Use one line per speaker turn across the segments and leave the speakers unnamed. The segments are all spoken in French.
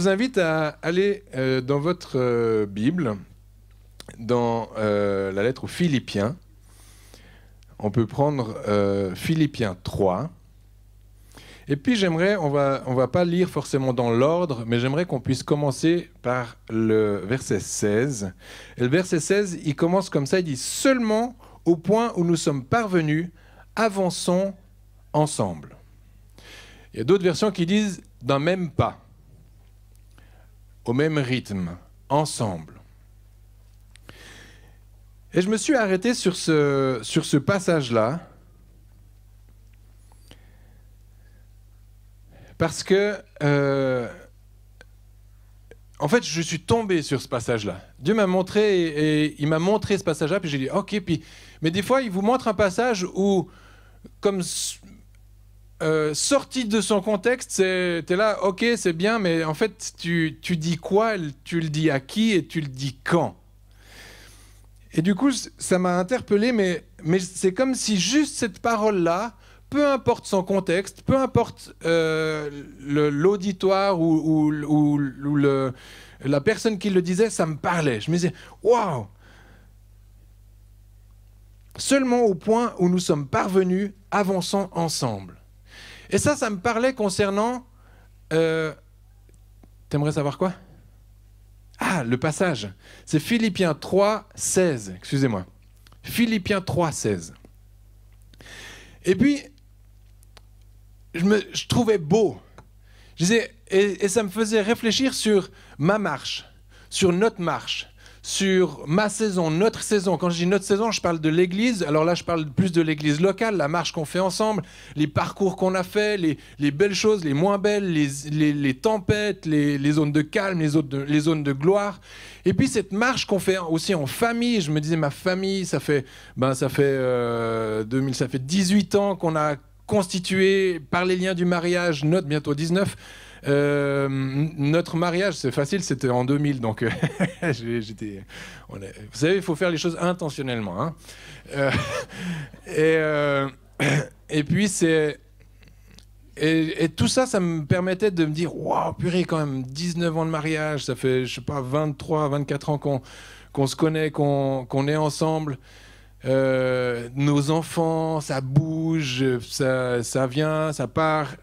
vous invite à aller euh, dans votre euh, Bible, dans euh, la lettre aux Philippiens. On peut prendre Philippiens 3. Et puis j'aimerais, on va, on va pas lire forcément dans l'ordre, mais j'aimerais qu'on puisse commencer par le verset 16. Et le verset 16, il commence comme ça, il dit seulement au point où nous sommes parvenus, avançons ensemble. Il y a d'autres versions qui disent d'un même pas au même rythme, ensemble. Et je me suis arrêté sur ce, sur ce passage-là parce que, euh, en fait, je suis tombé sur ce passage-là. Dieu m'a montré il m'a montré ce passage-là, puis j'ai dit ok. Puis, mais des fois, il vous montre un passage où, comme euh, sorti sortie de son contexte, tu es là, ok, c'est bien, mais en fait, tu, dis quoi, tu le dis à qui et tu le dis quand. Et du coup, ça m'a interpellé, mais, mais c'est comme si juste cette parole-là, peu importe son contexte, peu importe euh, l'auditoire ou, la personne qui le disait, ça me parlait. Je me disais, waouh Seulement au point où nous sommes parvenus, avançons ensemble. Et ça, ça me parlait concernant... Euh, t'aimerais savoir quoi Ah, le passage. C'est Philippiens 3, 16. Excusez-moi. Philippiens 3, 16. Et puis, je, me, trouvais beau. Je disais, et ça me faisait réfléchir sur ma marche, sur notre marche sur ma saison, notre saison. Quand je dis notre saison, je parle de l'Église. Alors là, je parle plus de l'Église locale, la marche qu'on fait ensemble, les parcours qu'on a fait, les, belles choses, les moins belles, les, tempêtes, les, zones de calme, les zones de, gloire. Et puis cette marche qu'on fait aussi en famille. Je me disais, ma famille, ça fait, ben, ça fait 2000, euh, ça fait 18 ans qu'on a constitué par les liens du mariage, note bientôt 19. Euh, notre mariage, c'est facile, c'était en 2000, donc euh, j'étais. vous savez, il faut faire les choses intentionnellement. Hein. Euh, et, puis c'est. Et, tout ça, ça me permettait de me dire, waouh, purée, quand même, 19 ans de mariage, ça fait, je sais pas, 23, 24 ans qu'on se connaît, qu'on est ensemble. Euh, nos enfants, ça bouge, ça, ça vient, ça part.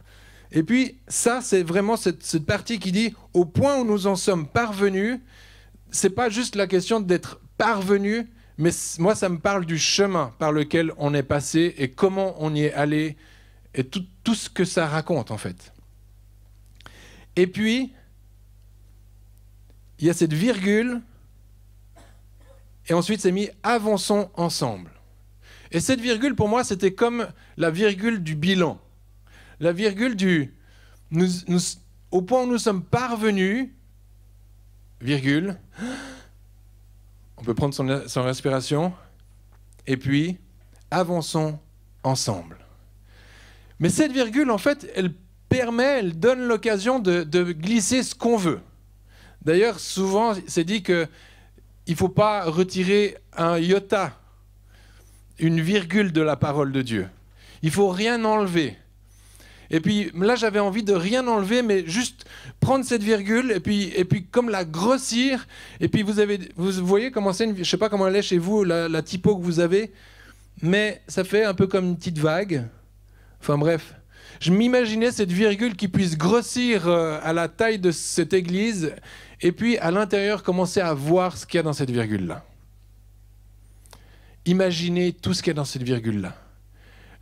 Et puis ça, c'est vraiment cette, partie qui dit au point où nous en sommes parvenus, c'est pas juste la question d'être parvenu, mais moi ça me parle du chemin par lequel on est passé et comment on y est allé et tout ce que ça raconte en fait. Et puis, il y a cette virgule et ensuite c'est mis avançons ensemble. Et cette virgule, pour moi, c'était comme la virgule du bilan. La virgule du nous, au point où nous sommes parvenus, virgule. On peut prendre son, respiration. Et puis, avançons ensemble. Mais cette virgule, en fait, elle permet, elle donne l'occasion de, de, glisser ce qu'on veut. D'ailleurs, souvent, c'est dit que il ne faut pas retirer un iota, une virgule de la parole de Dieu. Il ne faut rien enlever. Et puis là, j'avais envie de rien enlever, mais juste prendre cette virgule et puis, et puis comme la grossir. Et puis vous, avez, vous voyez comment c'est, je ne sais pas comment elle est chez vous, la, la, typo que vous avez, mais ça fait un peu comme une petite vague. Enfin bref, je m'imaginais cette virgule qui puisse grossir euh, à la taille de cette église et puis, à l'intérieur, commencez à voir ce qu'il y a dans cette virgule-là. Imaginez tout ce qu'il y a dans cette virgule-là.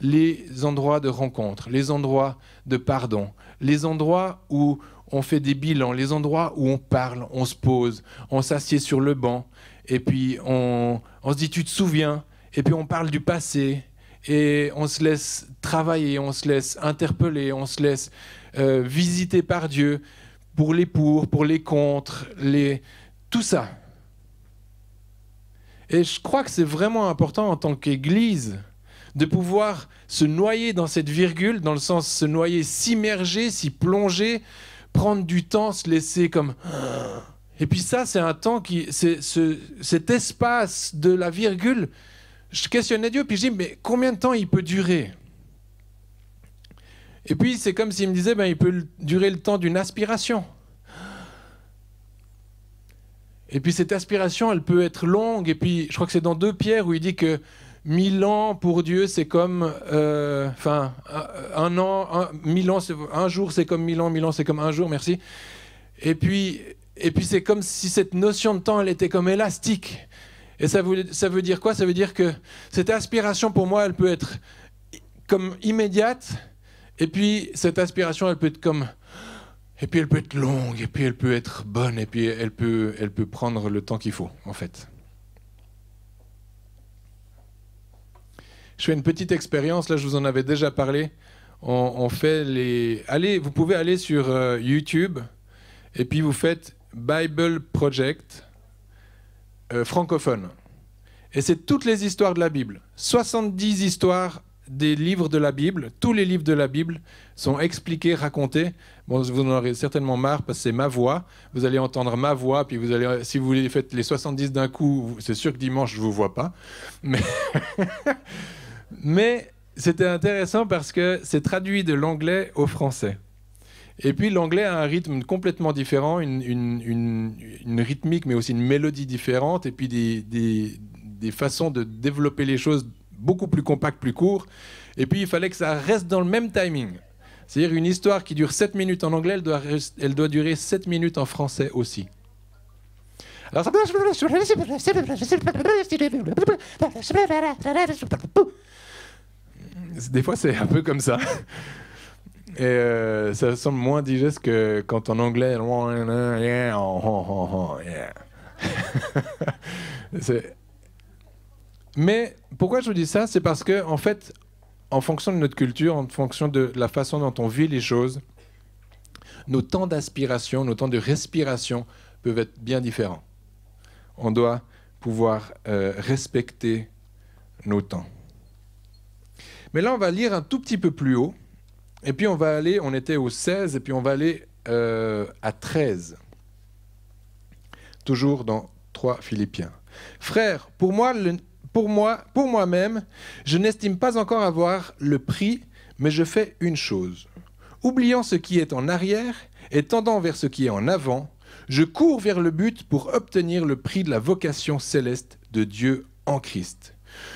Les endroits de rencontre, les endroits de pardon, les endroits où on fait des bilans, les endroits où on parle, on se pose, on s'assied sur le banc, et puis on, se dit tu te souviens, et puis on parle du passé, et on se laisse travailler, on se laisse interpeller, on se laisse euh, visiter par Dieu pour les pour, pour les contre, les... tout ça. Et je crois que c'est vraiment important en tant qu'Église de pouvoir se noyer dans cette virgule, dans le sens se noyer, s'immerger, s'y plonger, prendre du temps, se laisser comme... Et puis ça, c'est un temps qui... C'est, cet espace de la virgule, je questionnais Dieu, puis je dis, mais combien de temps il peut durer et puis, c'est comme s'il me disait, ben, il peut durer le temps d'une aspiration. Et puis cette aspiration, elle peut être longue. Et puis, je crois que c'est dans deux pierres où il dit que mille ans pour Dieu, c'est comme, euh, enfin, un, an, mille ans, un jour, c'est comme mille ans, mille ans, c'est comme un jour. Merci. Et puis, et puis c'est comme si cette notion de temps, elle était comme élastique. Et ça veut, ça veut dire quoi Ça veut dire que cette aspiration, pour moi, elle peut être comme immédiate, et puis, cette aspiration, elle peut être comme... Et puis elle peut être longue, et puis elle peut être bonne, et puis elle peut, elle peut prendre le temps qu'il faut, en fait. Je fais une petite expérience, là je vous en avais déjà parlé. On, fait les... Allez, vous pouvez aller sur euh, YouTube, et puis vous faites Bible Project euh, francophone. Et c'est toutes les histoires de la Bible. 70 histoires des livres de la Bible. Tous les livres de la Bible sont expliqués, racontés. Bon, vous en aurez certainement marre parce que c'est ma voix. Vous allez entendre ma voix, puis vous allez, si vous faites les 70 d'un coup, c'est sûr que dimanche, je ne vous vois pas. Mais, c'était intéressant parce que c'est traduit de l'anglais au français. Et puis l'anglais a un rythme complètement différent, une, rythmique, mais aussi une mélodie différente, et puis des, des façons de développer les choses beaucoup plus compact, plus court. Et puis, il fallait que ça reste dans le même timing. C'est-à-dire une histoire qui dure 7 minutes en anglais, elle doit, elle doit durer 7 minutes en français aussi. Alors, ça... des fois, c'est un peu comme ça. Et ça semble moins digeste que quand en anglais. c'est mais pourquoi je vous dis ça C'est parce que, en fait, en fonction de notre culture, en fonction de la façon dont on vit les choses, nos temps d'aspiration, nos temps de respiration peuvent être bien différents. On doit pouvoir euh, respecter nos temps. Mais là, on va lire un tout petit peu plus haut, et puis on va aller, on était au 16, et puis on va aller euh, à 13, toujours dans 3 Philippiens. Frères, pour moi, le, pour moi, pour moi-même, je n'estime pas encore avoir le prix, mais je fais une chose. Oubliant ce qui est en arrière et tendant vers ce qui est en avant, je cours vers le but pour obtenir le prix de la vocation céleste de Dieu en Christ.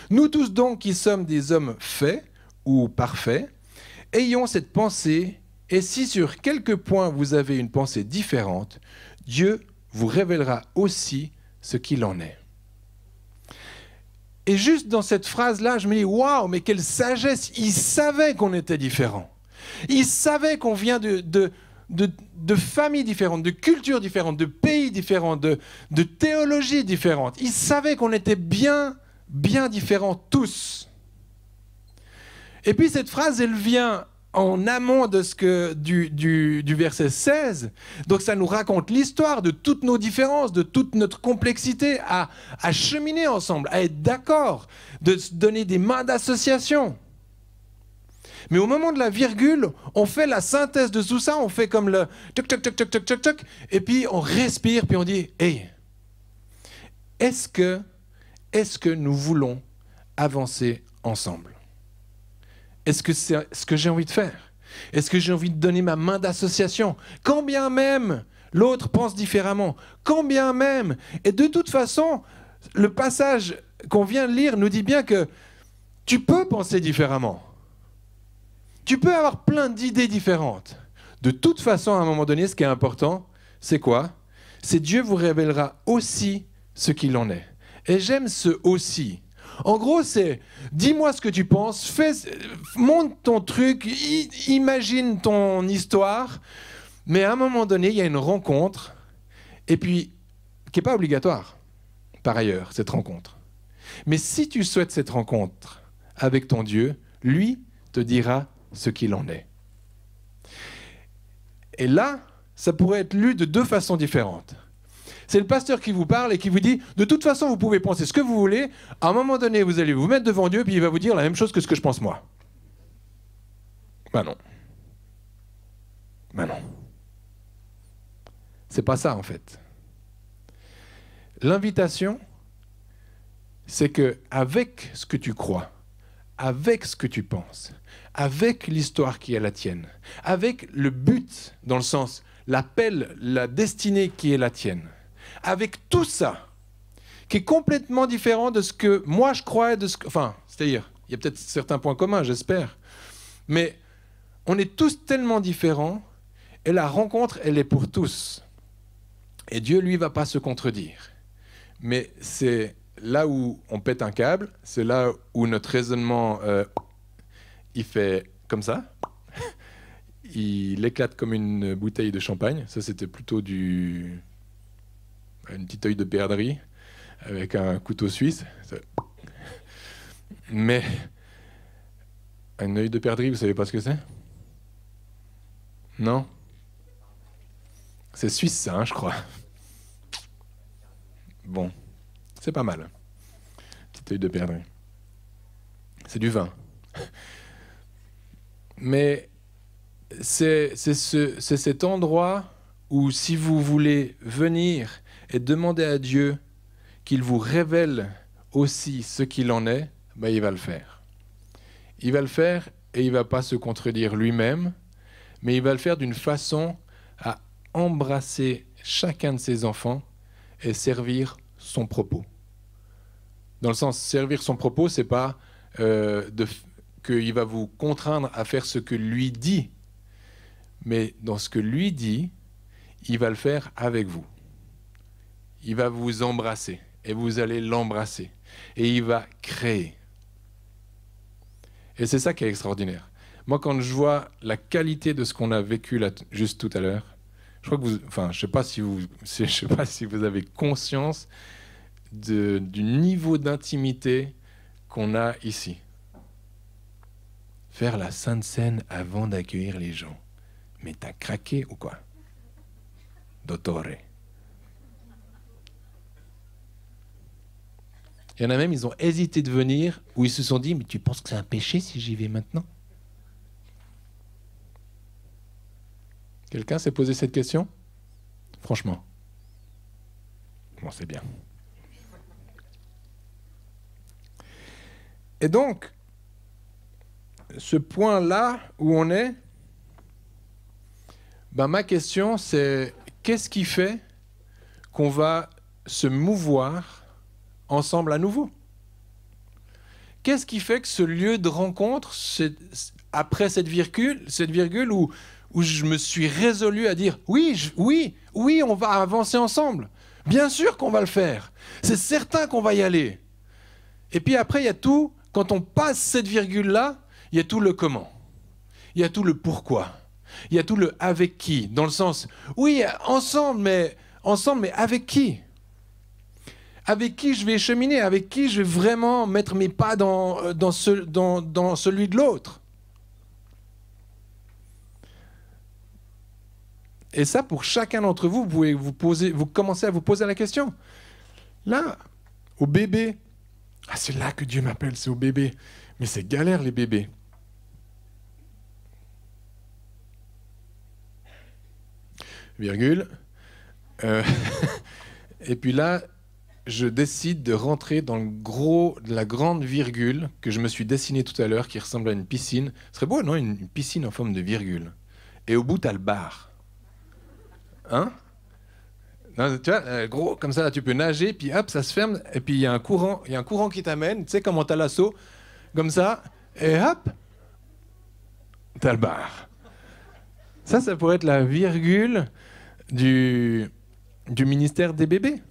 Nous tous donc qui sommes des hommes faits ou parfaits, ayons cette pensée, et si sur quelques points vous avez une pensée différente, Dieu vous révélera aussi ce qu'il en est. Et juste dans cette phrase-là, je me dis, waouh, mais quelle sagesse Il savait qu'on était différents. Il savait qu'on vient de, de, familles différentes, de cultures différentes, de pays différents, de, de théologies différentes. Il savait qu'on était bien, bien différents tous. Et puis cette phrase, elle vient en amont de ce que, du, verset 16. Donc ça nous raconte l'histoire de toutes nos différences, de toute notre complexité à, à cheminer ensemble, à être d'accord, de se donner des mains d'association. Mais au moment de la virgule, on fait la synthèse de tout ça, on fait comme le tuck tuck tuck tuck tuck tuck et puis on respire, puis on dit, hey, est que, est-ce que nous voulons avancer ensemble est-ce que c'est ce que j'ai envie de faire Est-ce que j'ai envie de donner ma main d'association Quand bien même l'autre pense différemment, quand bien même. Et de toute façon, le passage qu'on vient de lire nous dit bien que tu peux penser différemment. Tu peux avoir plein d'idées différentes. De toute façon, à un moment donné, ce qui est important, c'est quoi C'est Dieu vous révélera aussi ce qu'il en est. Et j'aime ce aussi en gros, c'est dis-moi ce que tu penses, fais, monte ton truc, imagine ton histoire, mais à un moment donné, il y a une rencontre, et puis, qui n'est pas obligatoire, par ailleurs, cette rencontre. Mais si tu souhaites cette rencontre avec ton Dieu, lui te dira ce qu'il en est. Et là, ça pourrait être lu de deux façons différentes c'est le pasteur qui vous parle et qui vous dit de toute façon, vous pouvez penser ce que vous voulez. À un moment donné, vous allez vous mettre devant Dieu, puis il va vous dire la même chose que ce que je pense moi. Ben non. Ben non. C'est pas ça en fait. L'invitation, c'est que avec ce que tu crois, avec ce que tu penses, avec l'histoire qui est la tienne, avec le but dans le sens l'appel, la destinée qui est la tienne, avec tout ça, qui est complètement différent de ce que moi je croyais... de ce enfin, c'est-à-dire, il y a peut-être certains points communs, j'espère, mais on est tous tellement différents, et la rencontre, elle est pour tous. Et Dieu, lui, va pas se contredire. Mais c'est là où on pète un câble, c'est là où notre raisonnement, euh, il fait comme ça, il éclate comme une bouteille de champagne. Ça, c'était plutôt du une petite œil de perdrix avec un couteau suisse. Mais un œil de perdrix, vous savez pas ce que c'est Non C'est suisse, ça, hein, je crois. Bon, c'est pas mal. Petit œil de perdrix. C'est du vin. Mais c'est cet endroit où, si vous voulez venir et demandez à Dieu qu'il vous révèle aussi ce qu'il en est, ben, il va le faire. Il va le faire et il va pas se contredire lui-même, mais il va le faire d'une façon à embrasser chacun de ses enfants et servir son propos. Dans le sens, servir son propos, c'est pas euh, qu'il va vous contraindre à faire ce que lui dit, mais dans ce que lui dit, il va le faire avec vous il va vous embrasser et vous allez l'embrasser et il va créer. Et c'est ça qui est extraordinaire. Moi, quand je vois la qualité de ce qu'on a vécu juste tout à l'heure, je crois que vous, enfin, je sais pas si vous, je sais pas si vous avez conscience du niveau d'intimité qu'on a ici. Faire la sainte scène avant d'accueillir les gens. Mais t'as craqué ou quoi? Dottore. Il y en a même, ils ont hésité de venir, ou ils se sont dit, mais tu penses que c'est un péché si j'y vais maintenant Quelqu'un s'est posé cette question Franchement. Bon, c'est bien. Et donc, ce point-là où on est, ben, ma question c'est qu'est-ce qui fait qu'on va se mouvoir ensemble à nouveau. Qu'est-ce qui fait que ce lieu de rencontre, après cette virgule, cette virgule où, je me suis résolu à dire oui, oui, oui, on va avancer ensemble. Bien sûr qu'on va le faire. C'est certain qu'on va y aller. Et puis après, il y a tout, quand on passe cette virgule-là, il y a tout le comment. Il y a tout le pourquoi. Il y a tout le avec qui, dans le sens, oui, ensemble, mais ensemble, mais avec qui avec qui je vais cheminer, avec qui je vais vraiment mettre mes pas euh, dans, celui de l'autre. Et ça, pour chacun d'entre vous, vous pouvez vous poser, vous commencez à vous poser la question. Là, au bébé, ah, c'est là que Dieu m'appelle, c'est au bébé. Mais c'est galère les bébés. Virgule. Euh, et puis là, je décide de rentrer dans le gros, la grande virgule que je me suis dessinée tout à l'heure, qui ressemble à une piscine. Ce serait beau, non une, piscine en forme de virgule. Et au bout, t'as le bar. Hein tu vois, euh, gros, comme ça, tu peux nager, puis hop, ça se ferme, et puis il y a un courant, il un courant qui t'amène, tu sais, comme t'as l'assaut, comme ça, et hop, t'as le bar. Ça, ça pourrait être la virgule du, du ministère des bébés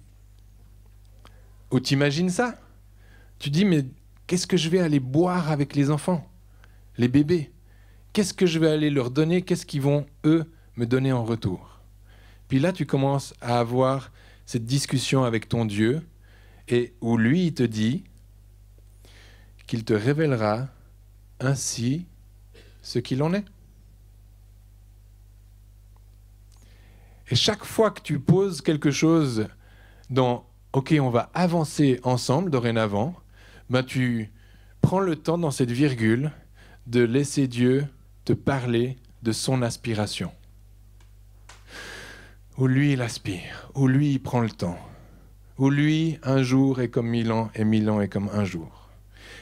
tu t'imagines ça Tu dis, mais qu'est-ce que je vais aller boire avec les enfants, les bébés Qu'est-ce que je vais aller leur donner Qu'est-ce qu'ils vont, eux, me donner en retour Puis là, tu commences à avoir cette discussion avec ton Dieu, et où lui, il te dit qu'il te révélera ainsi ce qu'il en est. Et chaque fois que tu poses quelque chose dans OK, on va avancer ensemble dorénavant, ben tu prends le temps dans cette virgule de laisser Dieu te parler de son aspiration. Où lui il aspire, où lui il prend le temps, où lui un jour est comme mille ans et mille ans est comme un jour.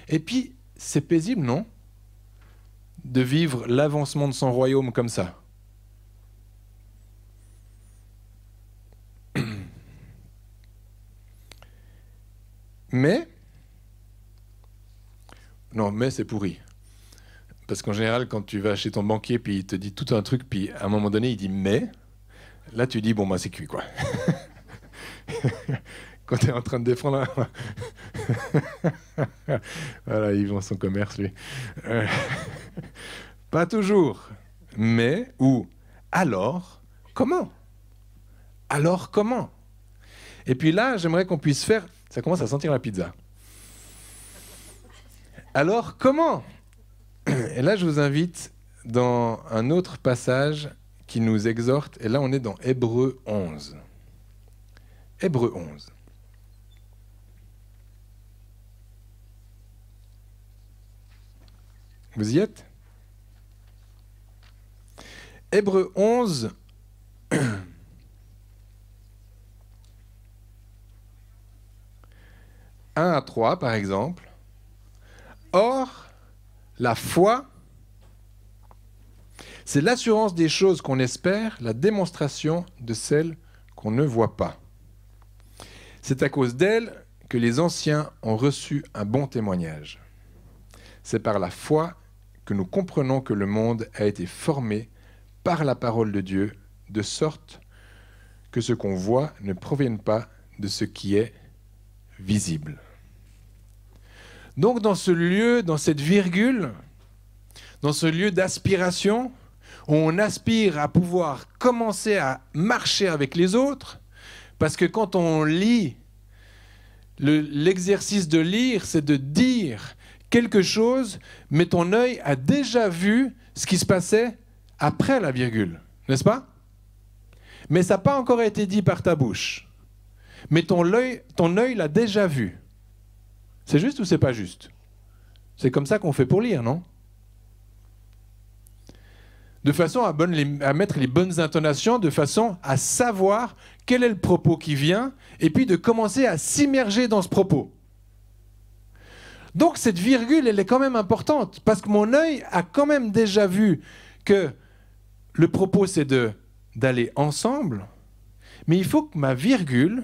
Et puis, c'est paisible, non De vivre l'avancement de son royaume comme ça. Mais, non, mais c'est pourri. Parce qu'en général, quand tu vas chez ton banquier, puis il te dit tout un truc, puis à un moment donné, il dit mais, là tu dis bon, bah c'est cuit quoi. quand tu es en train de défendre. Un... voilà, il vend son commerce, lui. Euh, pas toujours. Mais, ou alors, comment Alors, comment Et puis là, j'aimerais qu'on puisse faire ça commence à sentir la pizza. Alors, comment Et là, je vous invite dans un autre passage qui nous exhorte, et là, on est dans Hébreu 11. Hébreu 11. Vous y êtes Hébreu 11. 1 à 3, par exemple. Or, la foi, c'est l'assurance des choses qu'on espère, la démonstration de celles qu'on ne voit pas. C'est à cause d'elle que les anciens ont reçu un bon témoignage. C'est par la foi que nous comprenons que le monde a été formé par la parole de Dieu, de sorte que ce qu'on voit ne provienne pas de ce qui est visible. Donc dans ce lieu, dans cette virgule, dans ce lieu d'aspiration, où on aspire à pouvoir commencer à marcher avec les autres, parce que quand on lit, l'exercice de lire, c'est de dire quelque chose, mais ton œil a déjà vu ce qui se passait après la virgule, n'est-ce pas Mais ça n'a pas encore été dit par ta bouche mais ton œil, ton œil l'a déjà vu. C'est juste ou c'est pas juste C'est comme ça qu'on fait pour lire, non De façon à, à, mettre les bonnes intonations, de façon à savoir quel est le propos qui vient, et puis de commencer à s'immerger dans ce propos. Donc cette virgule, elle est quand même importante, parce que mon œil a quand même déjà vu que le propos, c'est d'aller ensemble, mais il faut que ma virgule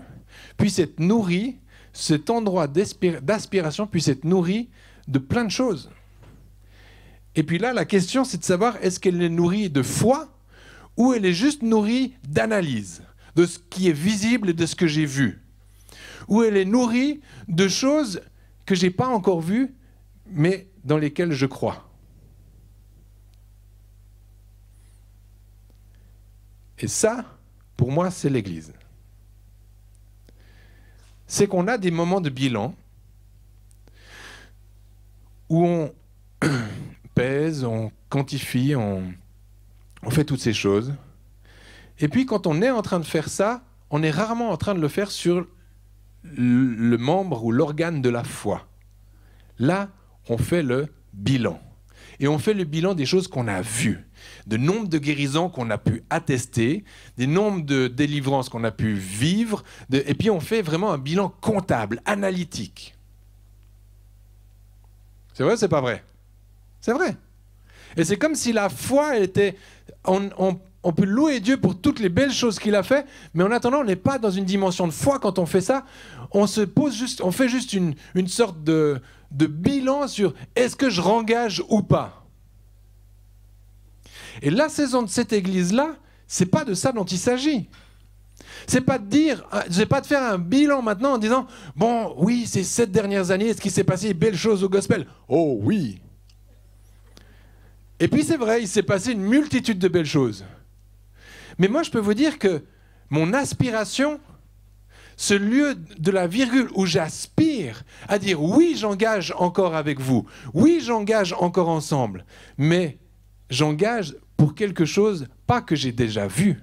puisse être nourrie, cet endroit d'aspiration puisse être nourri de plein de choses. Et puis là, la question, c'est de savoir est-ce qu'elle est nourrie de foi ou elle est juste nourrie d'analyse, de ce qui est visible et de ce que j'ai vu. Ou elle est nourrie de choses que je n'ai pas encore vues, mais dans lesquelles je crois. Et ça, pour moi, c'est l'Église c'est qu'on a des moments de bilan où on pèse, on quantifie, on, fait toutes ces choses. Et puis quand on est en train de faire ça, on est rarement en train de le faire sur le membre ou l'organe de la foi. Là, on fait le bilan. Et on fait le bilan des choses qu'on a vues de nombre de guérisons qu'on a pu attester, des nombres de délivrances qu'on a pu vivre, et puis on fait vraiment un bilan comptable, analytique. C'est vrai c'est pas vrai C'est vrai. Et c'est comme si la foi était... On, peut louer Dieu pour toutes les belles choses qu'il a fait, mais en attendant, on n'est pas dans une dimension de foi quand on fait ça. On se pose juste, on fait juste une, sorte de, de bilan sur est-ce que je rengage ou pas. Et la saison de cette église-là, c'est pas de ça dont il s'agit. C'est pas de dire, euh, c'est pas de faire un bilan maintenant en disant, bon, oui, ces sept dernières années, ce qui s'est passé, belle chose au gospel. Oh oui. Et puis c'est vrai, il s'est passé une multitude de belles choses. Mais moi, je peux vous dire que mon aspiration, ce lieu de la virgule où j'aspire à dire oui, j'engage encore avec vous, oui, j'engage encore ensemble, mais j'engage pour quelque chose, pas que j'ai déjà vu.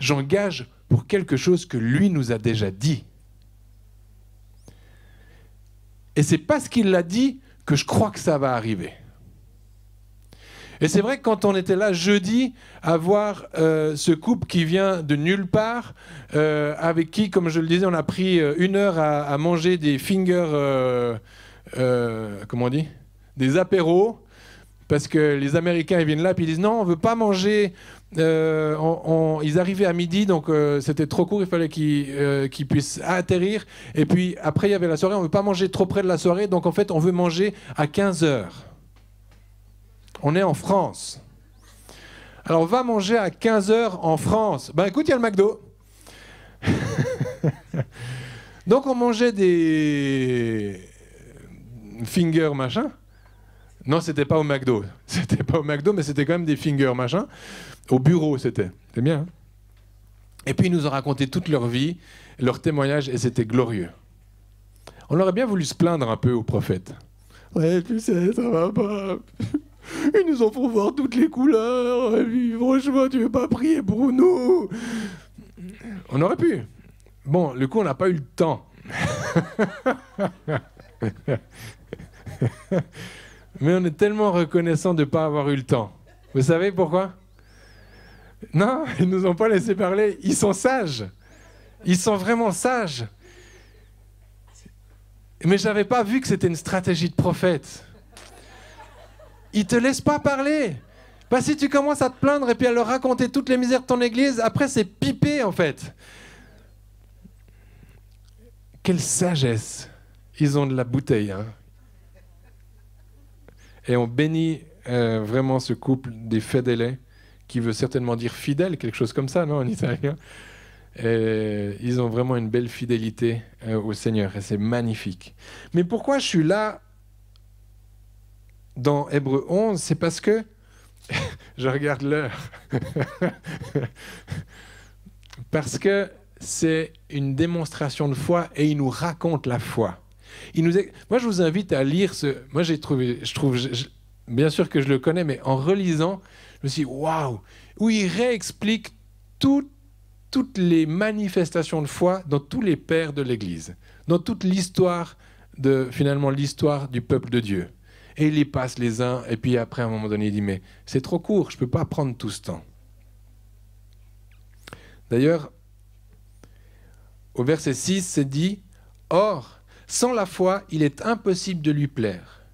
J'engage pour quelque chose que lui nous a déjà dit. Et c'est parce qu'il l'a dit que je crois que ça va arriver. Et c'est vrai que quand on était là jeudi, à voir euh, ce couple qui vient de nulle part, euh, avec qui, comme je le disais, on a pris euh, une heure à, manger des fingers, comment on dit Des apéros parce que les Américains ils viennent là puis ils disent non on veut pas manger euh, ils arrivaient à midi, donc euh, c'était trop court, il fallait euh, qu'ils puissent atterrir. Et puis après, il y avait la soirée, on ne veut pas manger trop près de la soirée, donc en fait, on veut manger à 15 heures. On est en France. Alors on va manger à 15 heures en France. Ben écoute, il y a le McDo. donc on mangeait des finger machin. Non, c'était pas au McDo. C'était pas au McDo, mais c'était quand même des fingers, machin. Au bureau, c'était. C'est bien. Hein. et puis, ils nous ont raconté toute leur vie, leur témoignage, et c'était glorieux. On aurait bien voulu se plaindre un peu aux prophètes. Ouais, tu sais, ça va pas. Ils nous ont fait voir toutes les couleurs. Et je franchement, tu veux pas prier pour nous On aurait pu. Bon, le coup, on n'a pas eu le temps. mais on est tellement reconnaissant de ne pas avoir eu le temps. Vous savez pourquoi Non, ils ne nous ont pas laissé parler. Ils sont sages. Ils sont vraiment sages. Mais je n'avais pas vu que c'était une stratégie de prophète. Ils ne te laissent pas parler. Bah, si tu commences à te plaindre et puis à leur raconter toutes les misères de ton église, après c'est pipé en fait. Quelle sagesse Ils ont de la bouteille, hein et on bénit euh, vraiment ce couple des fedele, qui veut certainement dire fidèle, quelque chose comme ça, non, en italien. Et ils ont vraiment une belle fidélité euh, au Seigneur et c'est magnifique. Mais pourquoi je suis là dans Hébreu 11 C'est parce que je regarde l'heure. parce que c'est une démonstration de foi et il nous raconte la foi nous Moi, je vous invite à lire ce. Moi, j'ai trouvé. Je trouve. Bien sûr que je le connais, mais en relisant, je me suis dit waouh Où il réexplique toutes les manifestations de foi dans tous les pères de l'Église, dans toute l'histoire de finalement l'histoire du peuple de Dieu. Et il y passe les uns, et puis après, à un moment donné, il dit Mais c'est trop court, je ne peux pas prendre tout ce temps. D'ailleurs, au verset 6, c'est dit Or, sans la foi, il est impossible de lui plaire.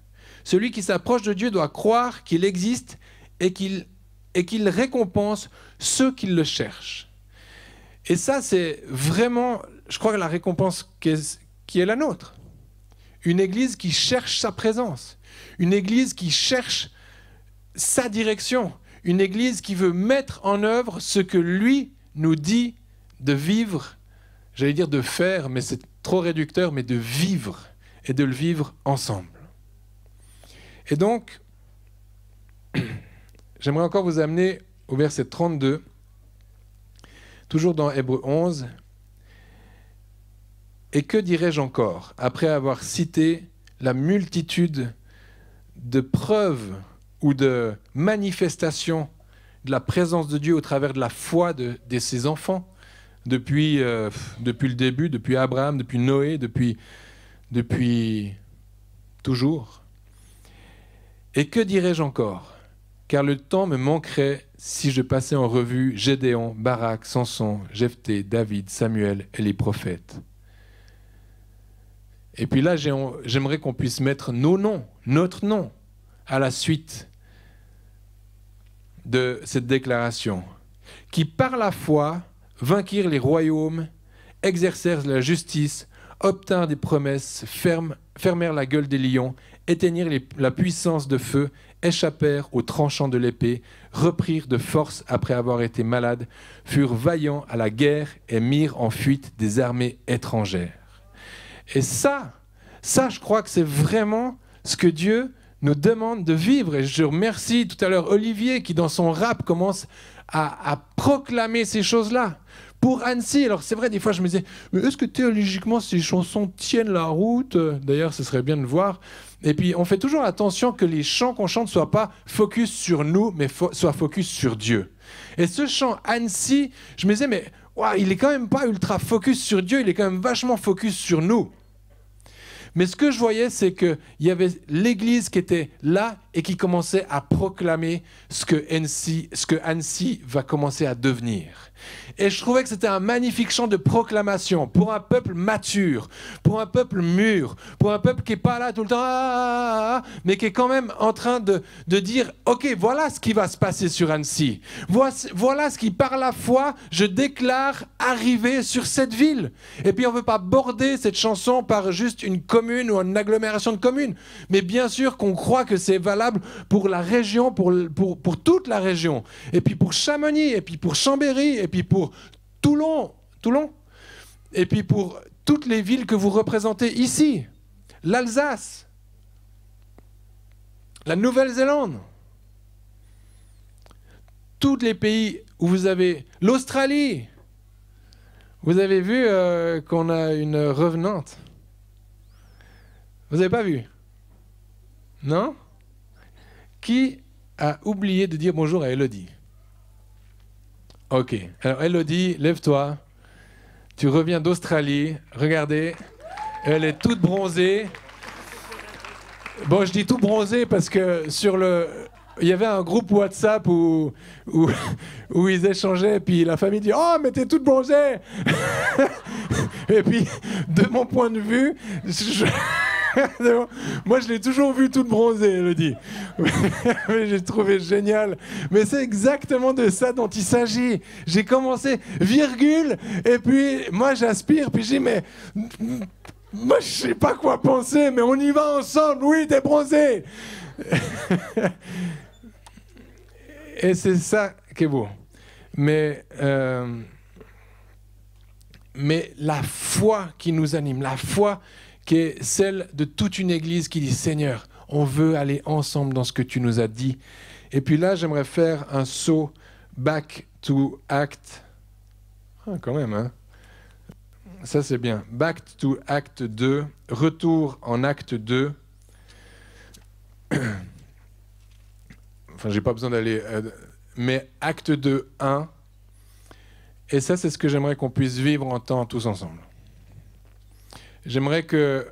Celui qui s'approche de Dieu doit croire qu'il existe et qu'il et récompense ceux qui le cherchent. Et ça, c'est vraiment, je crois, la récompense qui est, qui est, la nôtre. Une Église qui cherche sa présence, une Église qui cherche sa direction, une Église qui veut mettre en œuvre ce que lui nous dit de vivre, j'allais dire de faire, mais c'est trop réducteur, mais de vivre et de le vivre ensemble. Et donc, j'aimerais encore vous amener au verset 32, toujours dans Hébreu 11. Et que dirais-je encore après avoir cité la multitude de preuves ou de manifestations de la présence de Dieu au travers de la foi de, de ses enfants depuis, euh, depuis le début, depuis Abraham, depuis Noé, depuis, depuis toujours. Et que dirais-je encore Car le temps me manquerait si je passais en revue Gédéon, Barak, Samson, Jephthé, David, Samuel et les prophètes. Et puis là, j'aimerais qu'on puisse mettre nos noms, notre nom, à la suite de cette déclaration, qui par la foi vainquirent les royaumes, exercèrent la justice, obtinrent des promesses, fermèrent la gueule des lions, éteignirent la puissance de feu, échappèrent aux tranchants de l'épée, reprirent de force après avoir été malades, furent vaillants à la guerre et mirent en fuite des armées étrangères. Et ça, ça, je crois que c'est vraiment ce que Dieu nous demande de vivre. Et je remercie tout à l'heure Olivier qui, dans son rap, commence à, proclamer ces choses-là. Pour Annecy, alors c'est vrai, des fois je me disais, mais est-ce que théologiquement ces chansons tiennent la route D'ailleurs, ce serait bien de voir. Et puis, on fait toujours attention que les chants qu'on chante ne soient pas focus sur nous, mais soient focus sur Dieu. Et ce chant Annecy, je me disais, mais il est quand même pas ultra focus sur Dieu, il est quand même vachement focus sur nous. Mais ce que je voyais, c'est qu'il y avait l'Église qui était là et qui commençait à proclamer ce que, Annecy, ce que Annecy va commencer à devenir. Et je trouvais que c'était un magnifique chant de proclamation pour un peuple mature, pour un peuple mûr, pour un peuple qui n'est pas là tout le temps, ah, ah, ah, mais qui est quand même en train de, dire, OK, voilà ce qui va se passer sur Annecy. voilà ce qui, par la foi, je déclare arriver sur cette ville. Et puis on ne veut pas border cette chanson par juste une commune ou une agglomération de communes, mais bien sûr qu'on croit que c'est valable pour la région, pour, pour, pour toute la région. Et puis pour Chamonix, et puis pour Chambéry, et puis pour Toulon, Toulon, et puis pour toutes les villes que vous représentez ici, l'Alsace, la Nouvelle-Zélande, tous les pays où vous avez l'Australie. Vous avez vu euh, qu'on a une revenante Vous n'avez pas vu Non qui a oublié de dire bonjour à Elodie Ok. Alors, Elodie, lève-toi. Tu reviens d'Australie. Regardez. Elle est toute bronzée. Bon, je dis toute bronzée parce que sur le. Il y avait un groupe WhatsApp où, où, où ils échangeaient, puis la famille dit Oh, mais t'es toute bronzée Et puis, de mon point de vue, je... Moi, je l'ai toujours vu toute bronzée, Elodie. Mais j'ai trouvé génial. Mais c'est exactement de ça dont il s'agit. J'ai commencé, virgule, et puis moi, j'aspire, puis j'ai mais moi, je sais pas quoi penser, mais on y va ensemble. Oui, t'es bronzé. et c'est ça qui est beau. Mais, euh, mais la foi qui nous anime, la foi qui est celle de toute une Église qui dit Seigneur, on veut aller ensemble dans ce que tu nous as dit. Et puis là, j'aimerais faire un saut back to Act. Ah, quand même, hein Ça, c'est bien. Back to Act 2. Retour en Acte 2. enfin, j'ai pas besoin d'aller. Euh, mais Acte 2, 1. Et ça, c'est ce que j'aimerais qu'on puisse vivre en temps tous ensemble. J'aimerais que.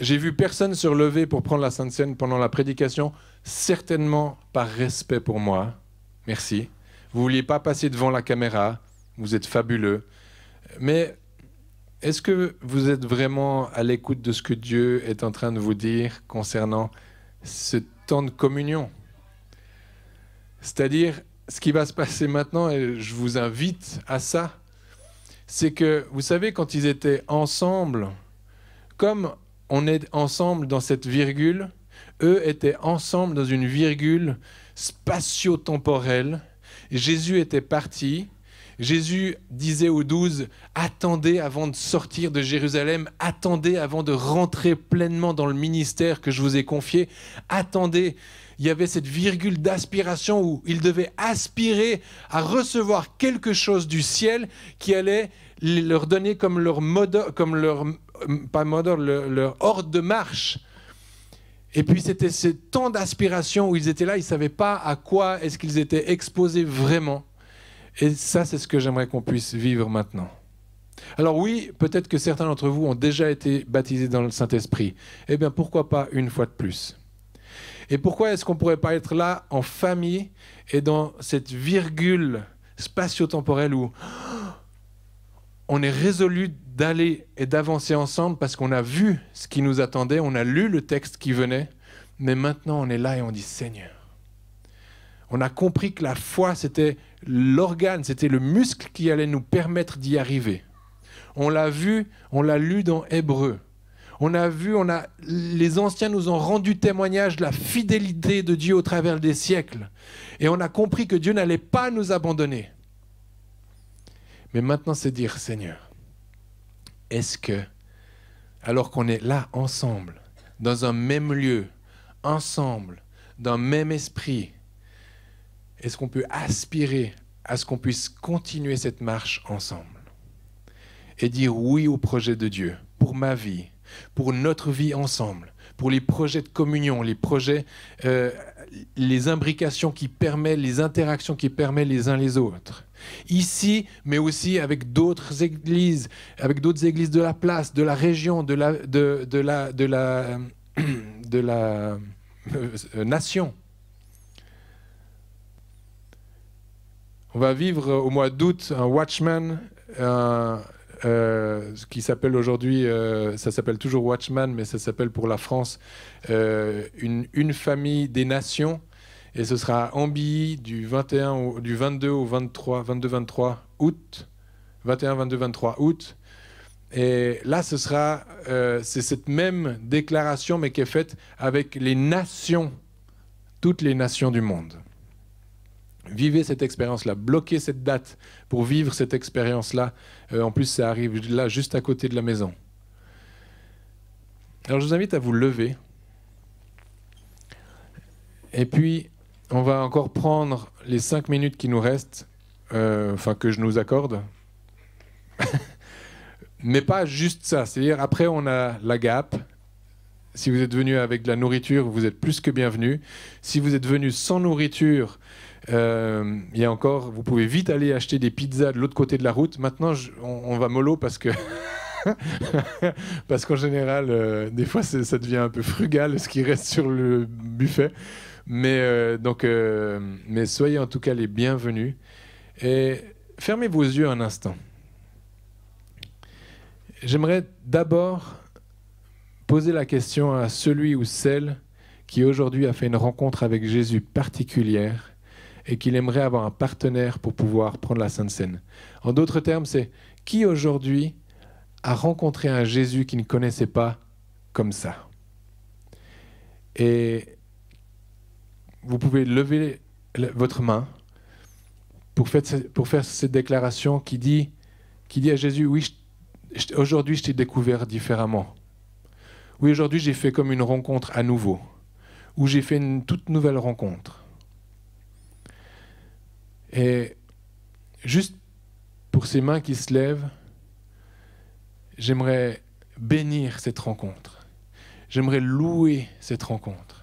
J'ai vu personne se relever pour prendre la Sainte Seine pendant la prédication, certainement par respect pour moi. Merci. Vous ne vouliez pas passer devant la caméra. Vous êtes fabuleux. Mais est-ce que vous êtes vraiment à l'écoute de ce que Dieu est en train de vous dire concernant ce temps de communion C'est-à-dire, ce qui va se passer maintenant, et je vous invite à ça, c'est que, vous savez, quand ils étaient ensemble, comme on est ensemble dans cette virgule, eux étaient ensemble dans une virgule spatio-temporelle. Jésus était parti. Jésus disait aux douze, attendez avant de sortir de Jérusalem, attendez avant de rentrer pleinement dans le ministère que je vous ai confié, attendez. Il y avait cette virgule d'aspiration où ils devaient aspirer à recevoir quelque chose du ciel qui allait leur donner comme leur, mode, comme leur euh, pas leur, leur horde de marche. Et puis c'était ce temps d'aspiration où ils étaient là, ils ne savaient pas à quoi est-ce qu'ils étaient exposés vraiment. Et ça, c'est ce que j'aimerais qu'on puisse vivre maintenant. Alors oui, peut-être que certains d'entre vous ont déjà été baptisés dans le Saint-Esprit. Eh bien, pourquoi pas une fois de plus Et pourquoi est-ce qu'on ne pourrait pas être là en famille et dans cette virgule spatio-temporelle où on est résolu d'aller et d'avancer ensemble parce qu'on a vu ce qui nous attendait, on a lu le texte qui venait, mais maintenant on est là et on dit Seigneur. On a compris que la foi, c'était l'organe, c'était le muscle qui allait nous permettre d'y arriver. On l'a vu, on l'a lu dans Hébreu. On a vu, on a, les anciens nous ont rendu témoignage de la fidélité de Dieu au travers des siècles. Et on a compris que Dieu n'allait pas nous abandonner. Mais maintenant, c'est dire, Seigneur, est-ce que, alors qu'on est là ensemble, dans un même lieu, ensemble, d'un même esprit, est-ce qu'on peut aspirer à ce qu'on puisse continuer cette marche ensemble et dire oui au projet de Dieu pour ma vie, pour notre vie ensemble, pour les projets de communion, les projets, euh, les imbrications qui permettent, les interactions qui permettent les uns les autres. Ici, mais aussi avec d'autres églises, avec d'autres églises de la place, de la région, de la, nation. On va vivre au mois d'août un Watchman, euh, ce qui s'appelle aujourd'hui, euh, ça s'appelle toujours Watchman, mais ça s'appelle pour la France, euh, une, famille des nations. Et ce sera en B.I. du, 21 du 22 au 23, 22, 23 août. 21, 22, 23 août. Et là, ce sera, euh, c'est cette même déclaration, mais qui est faite avec les nations, toutes les nations du monde. Vivez cette expérience-là, bloquez cette date pour vivre cette expérience-là. Euh, en plus, ça arrive là, juste à côté de la maison. Alors, je vous invite à vous lever. Et puis, on va encore prendre les cinq minutes qui nous restent, euh, enfin que je nous accorde. Mais pas juste ça. C'est-à-dire, après, on a la gap. Si vous êtes venu avec de la nourriture, vous êtes plus que bienvenu. Si vous êtes venu sans nourriture, euh, il y a encore, vous pouvez vite aller acheter des pizzas de l'autre côté de la route. Maintenant, on, va mollo parce que. parce qu'en général, euh, des fois, ça devient un peu frugal ce qui reste sur le buffet. Mais euh, donc, euh, mais soyez en tout cas les bienvenus. Et fermez vos yeux un instant. J'aimerais d'abord poser la question à celui ou celle qui aujourd'hui a fait une rencontre avec Jésus particulière et qu'il aimerait avoir un partenaire pour pouvoir prendre la Sainte Seine. En d'autres termes, c'est qui aujourd'hui a rencontré un Jésus qu'il ne connaissait pas comme ça Et vous pouvez lever votre main pour faire, cette déclaration qui dit, qui dit à Jésus, oui, aujourd'hui je t'ai découvert différemment. Oui, aujourd'hui j'ai fait comme une rencontre à nouveau, où j'ai fait une toute nouvelle rencontre. Et juste pour ces mains qui se lèvent, j'aimerais bénir cette rencontre. J'aimerais louer cette rencontre.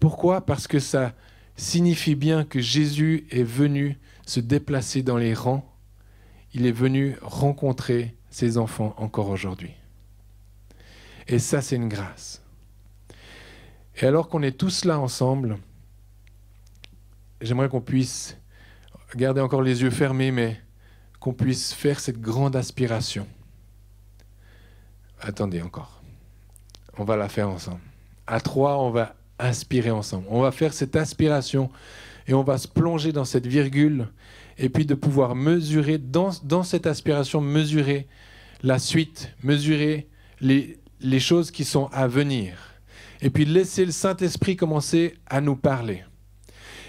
Pourquoi Parce que ça signifie bien que Jésus est venu se déplacer dans les rangs. Il est venu rencontrer ses enfants encore aujourd'hui. Et ça, c'est une grâce. Et alors qu'on est tous là ensemble, j'aimerais qu'on puisse garder encore les yeux fermés, mais qu'on puisse faire cette grande aspiration. Attendez encore. On va la faire ensemble. À trois, on va inspirer ensemble. On va faire cette inspiration et on va se plonger dans cette virgule et puis de pouvoir mesurer, dans, dans cette aspiration, mesurer la suite, mesurer les, les choses qui sont à venir. Et puis laisser le Saint-Esprit commencer à nous parler.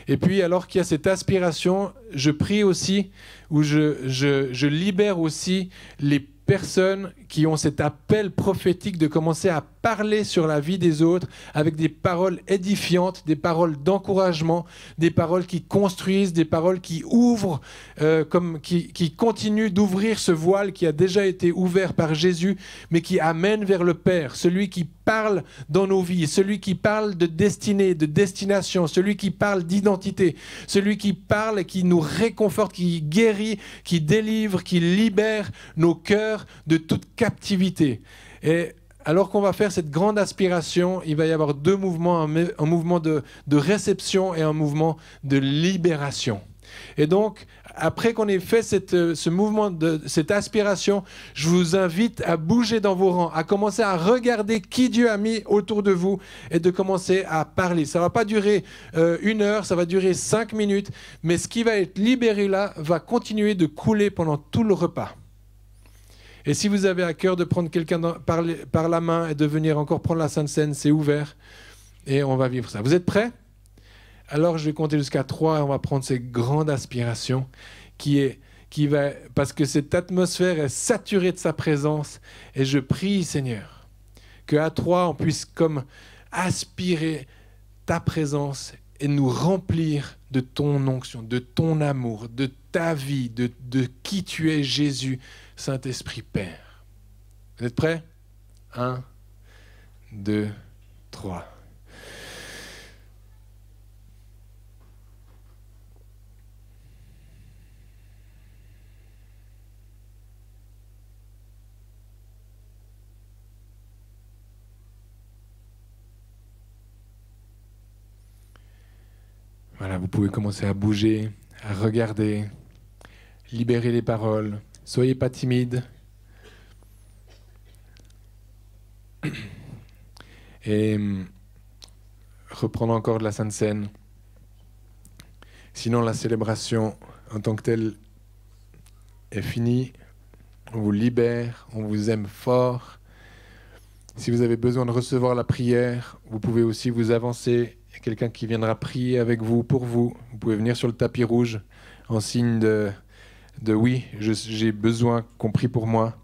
Et puis alors qu'il y a cette aspiration, je prie aussi, ou je, je libère aussi les personnes qui ont cet appel prophétique de commencer à parler sur la vie des autres avec des paroles édifiantes, des paroles d'encouragement, des paroles qui construisent, des paroles qui ouvrent, euh, comme, qui, qui continuent d'ouvrir ce voile qui a déjà été ouvert par Jésus, mais qui amène vers le Père, celui qui parle dans nos vies, celui qui parle de destinée, de destination, celui qui parle d'identité, celui qui parle et qui nous réconforte, qui guérit, qui délivre, qui libère nos cœurs de toute captivité. Et alors qu'on va faire cette grande aspiration, il va y avoir deux mouvements, un, mouvement de, réception et un mouvement de libération. Et donc, après qu'on ait fait euh, ce mouvement, de, cette aspiration, je vous invite à bouger dans vos rangs, à commencer à regarder qui Dieu a mis autour de vous et de commencer à parler. Ça ne va pas durer euh, une heure, ça va durer cinq minutes, mais ce qui va être libéré là va continuer de couler pendant tout le repas. Et si vous avez à cœur de prendre quelqu'un par, la main et de venir encore prendre la Sainte Seine, c'est ouvert et on va vivre ça. Vous êtes prêts Alors je vais compter jusqu'à 3 et on va prendre cette grande aspiration qui est qui va parce que cette atmosphère est saturée de sa présence et je prie Seigneur que à 3 on puisse comme aspirer ta présence et nous remplir de ton onction, de ton amour, de ta vie, de, de qui tu es, Jésus, Saint-Esprit Père. Vous êtes prêts Un, deux, trois. Voilà, vous pouvez commencer à bouger, regardez, libérez les paroles, soyez pas timide. Et hum, reprendre encore de la Sainte Seine. Sinon, la célébration en tant que telle est finie. On vous libère, on vous aime fort. Si vous avez besoin de recevoir la prière, vous pouvez aussi vous avancer quelqu'un qui viendra prier avec vous, pour vous. Vous pouvez venir sur le tapis rouge en signe de, de oui, j'ai besoin qu'on prie pour moi.